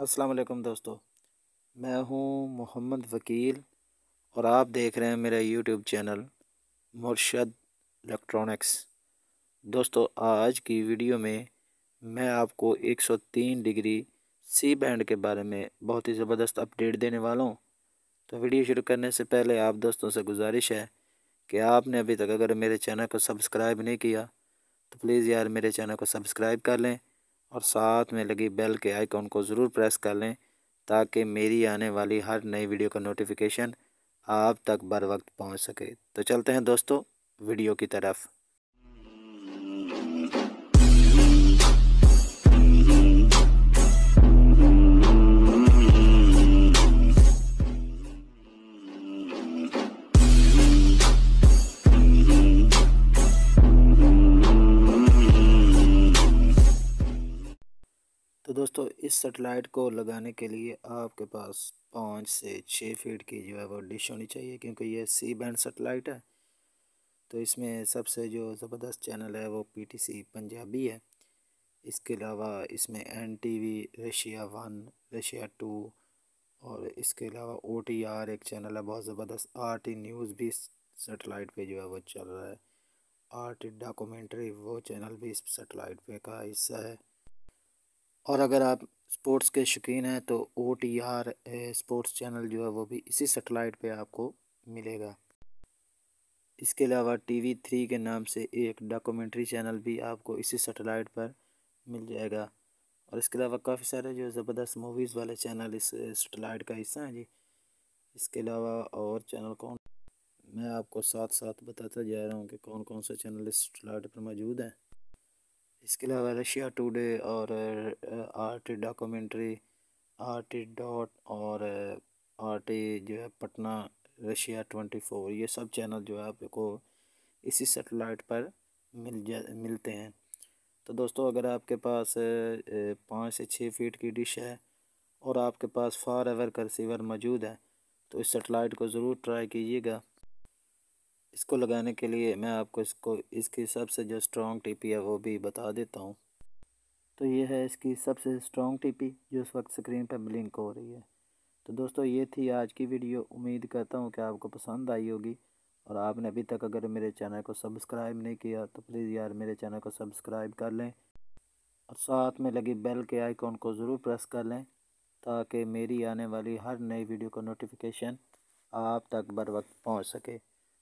अस्सलाम वालेकुम दोस्तों मैं हूं मोहम्मद वकील और आप देख रहे हैं मेरा यूट्यूब चैनल मुर्शद इलेक्ट्रॉनिक्स दोस्तों आज की वीडियो में मैं आपको 103 डिग्री सी बैंड के बारे में बहुत ही ज़बरदस्त अपडेट देने वाला हूं तो वीडियो शुरू करने से पहले आप दोस्तों से गुजारिश है कि आपने अभी तक अगर मेरे चैनल को सब्सक्राइब नहीं किया तो प्लीज़ यार मेरे चैनल को सब्सक्राइब कर लें और साथ में लगी बेल के आइकॉन को ज़रूर प्रेस कर लें ताकि मेरी आने वाली हर नई वीडियो का नोटिफिकेशन आप तक बर वक्त पहुँच सके तो चलते हैं दोस्तों वीडियो की तरफ तो दोस्तों इस सेटेलाइट को लगाने के लिए आपके पास पाँच से छः फीट की जो है वो डिश होनी चाहिए क्योंकि ये सी बैंड सेटेलाइट है तो इसमें सबसे जो ज़बरदस्त चैनल है वो पीटीसी पंजाबी है इसके अलावा इसमें N T V Russia one Russia two और इसके अलावा ओ टी आर एक चैनल है बहुत ज़बरदस्त आर टी न्यूज़ भी सेटेलाइट पे जो है वो चल रहा है टी डॉक्यूमेंट्री वो चैनल भी इस सेटेलाइट पे का हिस्सा है और अगर आप स्पोर्ट्स के शौकीन हैं तो O T R sports channel जो है वो भी इसी सेटेलाइट पे आपको मिलेगा इसके अलावा टी वी थ्री के नाम से एक डॉक्यूमेंट्री चैनल भी आपको इसी सेटेलाइट पर मिल जाएगा और इसके अलावा काफ़ी सारे जो ज़बरदस्त मूवीज़ वाले चैनल इस सेटेलाइट का हिस्सा हैं जी इसके अलावा और चैनल कौन मैं आपको साथ साथ बताता जा रहा हूँ कि कौन कौन से चैनल इस सेटेलाइट पर मौजूद हैं इसके अलावा रशिया टुडे और आर्ट डॉक्यूमेंट्री आर्ट डॉट और आर्ट जो है पटना रशिया ट्वेंटी फोर ये सब चैनल जो है आपको इसी सेटेलाइट पर मिल जा मिलते हैं तो दोस्तों अगर आपके पास पाँच से छः फीट की डिश है और आपके पास फार एवर करसीवर मौजूद है तो इस सेटेलाइट को ज़रूर ट्राई कीजिएगा इसको लगाने के लिए मैं आपको इसको इसकी सबसे जो स्ट्रॉन्ग टीपी है वो भी बता देता हूँ तो ये है इसकी सबसे स्ट्रॉन्ग टीपी जो इस वक्त स्क्रीन पर ब्लिंक हो रही है तो दोस्तों ये थी आज की वीडियो उम्मीद करता हूँ कि आपको पसंद आई होगी और आपने अभी तक अगर मेरे चैनल को सब्सक्राइब नहीं किया तो प्लीज़ यार मेरे चैनल को सब्सक्राइब कर लें और साथ में लगी बेल के आइकॉन को ज़रूर प्रेस कर लें ताकि मेरी आने वाली हर नई वीडियो का नोटिफिकेशन आप तक बर वक्त पहुँच सके